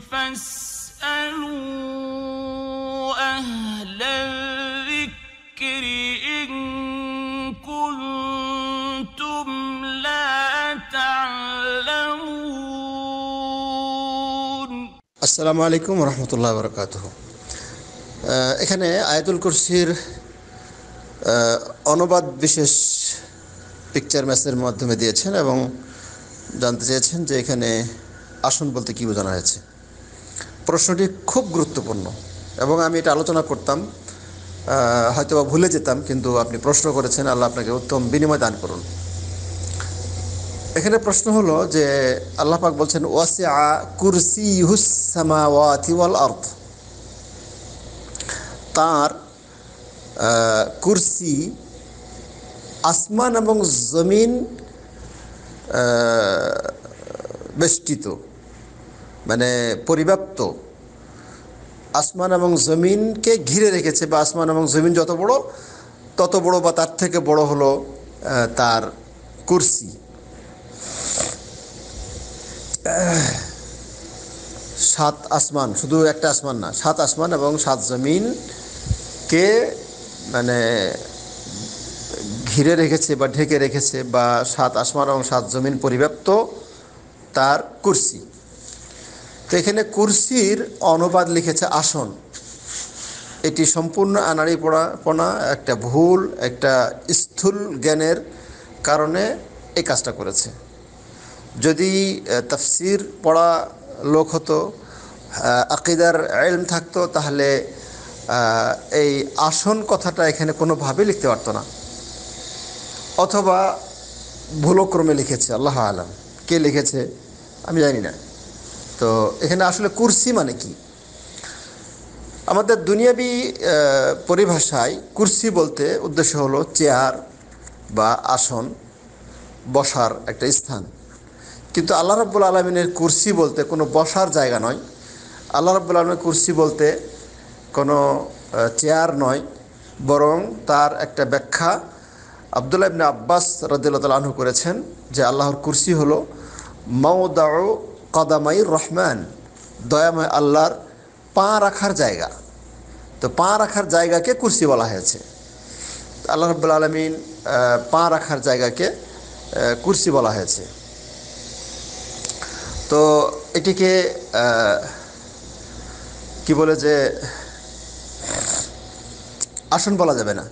আসসালামু আলাইকুম রহমতুল্লাহ বরকাত এখানে আয়াতুল কুরসির অনুবাদ বিশেষ পিকচার ম্যাচের মাধ্যমে দিয়েছেন এবং জানতে চেয়েছেন যে এখানে আসন বলতে কী বোঝানো হয়েছে প্রশ্নটি খুব গুরুত্বপূর্ণ এবং আমি এটা আলোচনা করতাম হয়তো বা ভুলে যেতাম কিন্তু আপনি প্রশ্ন করেছেন আল্লাহ আপনাকে উত্তম বিনিময় দান করুন এখানে প্রশ্ন হলো যে আল্লাহ পাক বলছেন আ কুরসি ইহুসামাওয়াতি ওয়াল আর্থ তার কুরসি আসমান এবং জমিন বেষ্টিত মানে পরিব্যাপ্ত আসমান এবং জমিনকে ঘিরে রেখেছে বা আসমান এবং জমিন যত বড় তত বড় বা তার থেকে বড় হলো তার কুর্সি সাত আসমান শুধু একটা আসমান না সাত আসমান এবং সাত জমিনকে মানে ঘিরে রেখেছে বা ঢেকে রেখেছে বা সাত আসমান এবং সাত জমিন পরিব্যাপ্ত তার কুর্সি তো এখানে কুরসির অনুবাদ লিখেছে আসন এটি সম্পূর্ণ আনাড়ি পড়াপনা একটা ভুল একটা স্থূল জ্ঞানের কারণে এই কাজটা করেছে যদি তাফসির পড়া লোক হতো আকিদার এলম থাকতো তাহলে এই আসন কথাটা এখানে কোনোভাবে লিখতে পারতো না অথবা ভুলক্রমে লিখেছে আল্লাহ আলম কে লিখেছে আমি জানি না তো এখানে আসলে কুরসি মানে কি আমাদের দুনিয়াবি পরিভাষায় কুরসি বলতে উদ্দেশ্য হলো চেয়ার বা আসন বসার একটা স্থান কিন্তু আল্লাহ রাব্বুল আলমিনের কুরসি বলতে কোনো বসার জায়গা নয় আল্লাহ রাব্বুল আলমের কুরসি বলতে কোনো চেয়ার নয় বরং তার একটা ব্যাখ্যা আবদুল্লাহ আব্বাস রদুল্লাহ আনহু করেছেন যে আল্লাহর কুরসি হলো দাও কদামাই রহমান দয়াময় আল্লাহর পা রাখার জায়গা তো পা রাখার জায়গাকে কুর্সি বলা হয়েছে আল্লাহ রব্বুল আলমিন পা রাখার জায়গাকে কুর্সি বলা হয়েছে তো এটিকে কি বলে যে আসন বলা যাবে না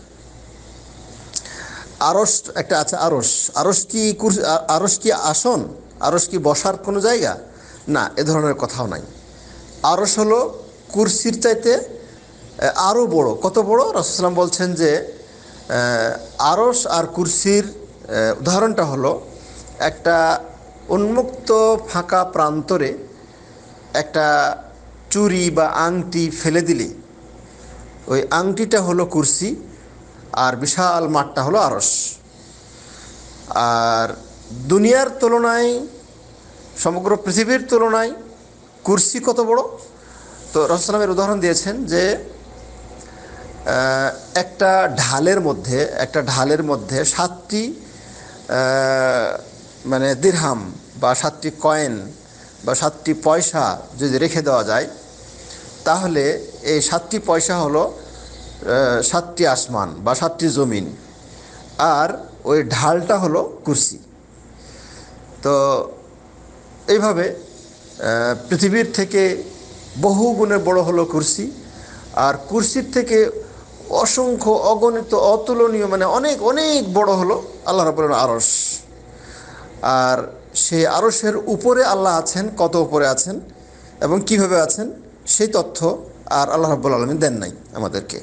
আরস একটা আছে আরস আরস কি কুর্সি আরস কি আসন আরস কি বসার কোনো জায়গা না এ ধরনের কথাও নাই আরস হলো কুরসির চাইতে আরও বড় কত বড় রসুলাম বলছেন যে আরস আর কুরসির উদাহরণটা হলো একটা উন্মুক্ত ফাঁকা প্রান্তরে একটা চুরি বা আংটি ফেলে দিলে ওই আংটিটা হলো কুরসি আর বিশাল মাঠটা হলো আরস আর দুনিয়ার তুলনায় সমগ্র পৃথিবীর তুলনায় কুর্সি কত বড় তো রসলামের উদাহরণ দিয়েছেন যে একটা ঢালের মধ্যে একটা ঢালের মধ্যে সাতটি মানে দীর্হাম বা সাতটি কয়েন বা সাতটি পয়সা যদি রেখে দেওয়া যায় তাহলে এই সাতটি পয়সা হলো সাতটি আসমান বা সাতটি জমিন আর ওই ঢালটা হলো কুর্সি তো এইভাবে পৃথিবীর থেকে বহু গুণে বড় হলো কুরসি আর কুরসির থেকে অসংখ্য অগণিত অতুলনীয় মানে অনেক অনেক বড় হলো আল্লাহ রবুল আরস আর সেই আরসের উপরে আল্লাহ আছেন কত উপরে আছেন এবং কিভাবে আছেন সেই তথ্য আর আল্লাহ রব্বুল আলমী দেন নাই আমাদেরকে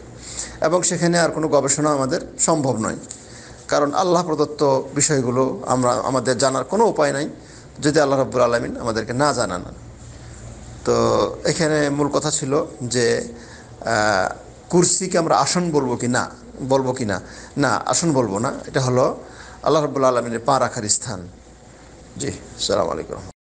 এবং সেখানে আর কোনো গবেষণা আমাদের সম্ভব নয় কারণ আল্লাহ প্রদত্ত বিষয়গুলো আমরা আমাদের জানার কোনো উপায় নাই যদি আল্লাহ রব্বুল আলমিন আমাদেরকে না জানান তো এখানে মূল কথা ছিল যে কুরসিকে আমরা আসন বলবো কি না বলবো কি না না আসন বলবো না এটা হলো আল্লাহ রব্বুল আলমিনের পা রাখার স্থান জি সালাম আলাইকুম